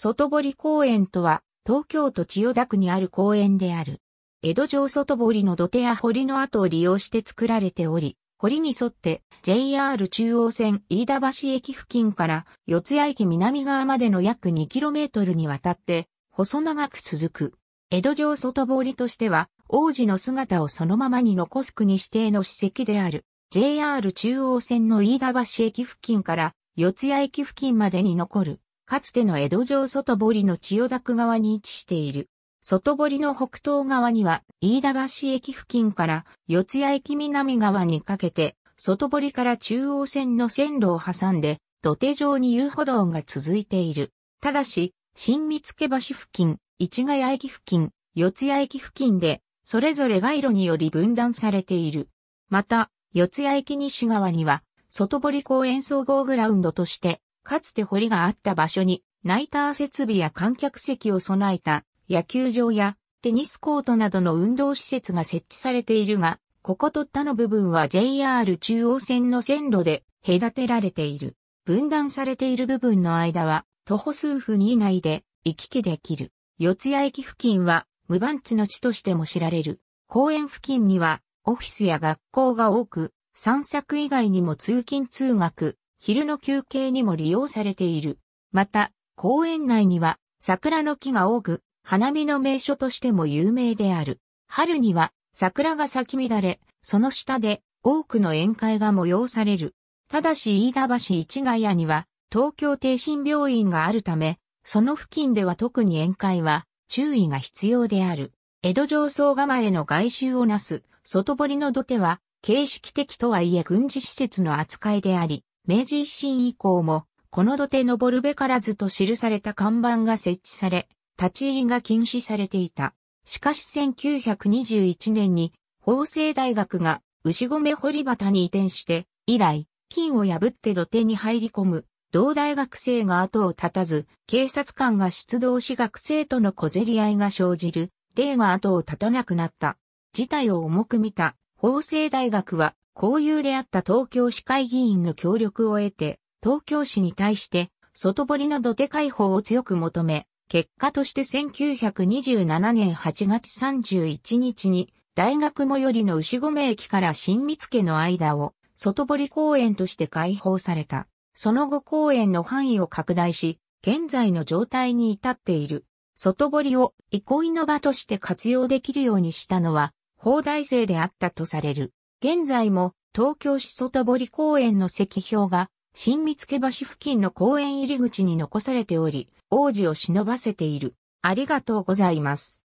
外堀公園とは、東京都千代田区にある公園である。江戸城外堀の土手や堀の跡を利用して作られており、堀に沿って JR 中央線飯田橋駅付近から四谷駅南側までの約 2km にわたって、細長く続く。江戸城外堀としては、王子の姿をそのままに残す国指定の史跡である。JR 中央線の飯田橋駅付近から四谷駅付近までに残るかつての江戸城外堀の千代田区側に位置している。外堀の北東側には、飯田橋駅付近から四谷駅南側にかけて、外堀から中央線の線路を挟んで、土手上に遊歩道が続いている。ただし、新見付橋付近、市ヶ谷駅付近、四谷駅付近で、それぞれ街路により分断されている。また、四谷駅西側には、外堀公園総合グラウンドとして、かつて堀があった場所に、ナイター設備や観客席を備えた野球場やテニスコートなどの運動施設が設置されているが、ここと他の部分は JR 中央線の線路で隔てられている。分断されている部分の間は徒歩数分以内で行き来できる。四谷駅付近は無番地の地としても知られる。公園付近にはオフィスや学校が多く、散策以外にも通勤通学、昼の休憩にも利用されている。また、公園内には桜の木が多く、花見の名所としても有名である。春には桜が咲き乱れ、その下で多くの宴会が催される。ただし飯田橋市ヶ谷には東京帝心病院があるため、その付近では特に宴会は注意が必要である。江戸上層構えの外周をなす外堀の土手は形式的とはいえ軍事施設の扱いであり、明治維新以降も、この土手登るべからずと記された看板が設置され、立ち入りが禁止されていた。しかし1921年に、法政大学が牛込堀端に移転して、以来、金を破って土手に入り込む、同大学生が後を絶たず、警察官が出動し学生との小競り合いが生じる、例が後を絶たなくなった。事態を重く見た法政大学は、交友であった東京市会議員の協力を得て、東京市に対して、外堀の土手解放を強く求め、結果として1927年8月31日に、大学最寄りの牛込駅から新見家の間を、外堀公園として開放された。その後公園の範囲を拡大し、現在の状態に至っている。外堀を憩いの場として活用できるようにしたのは、放大生であったとされる。現在も東京市外堀公園の石標が新見付橋付近の公園入り口に残されており、王子を忍ばせている。ありがとうございます。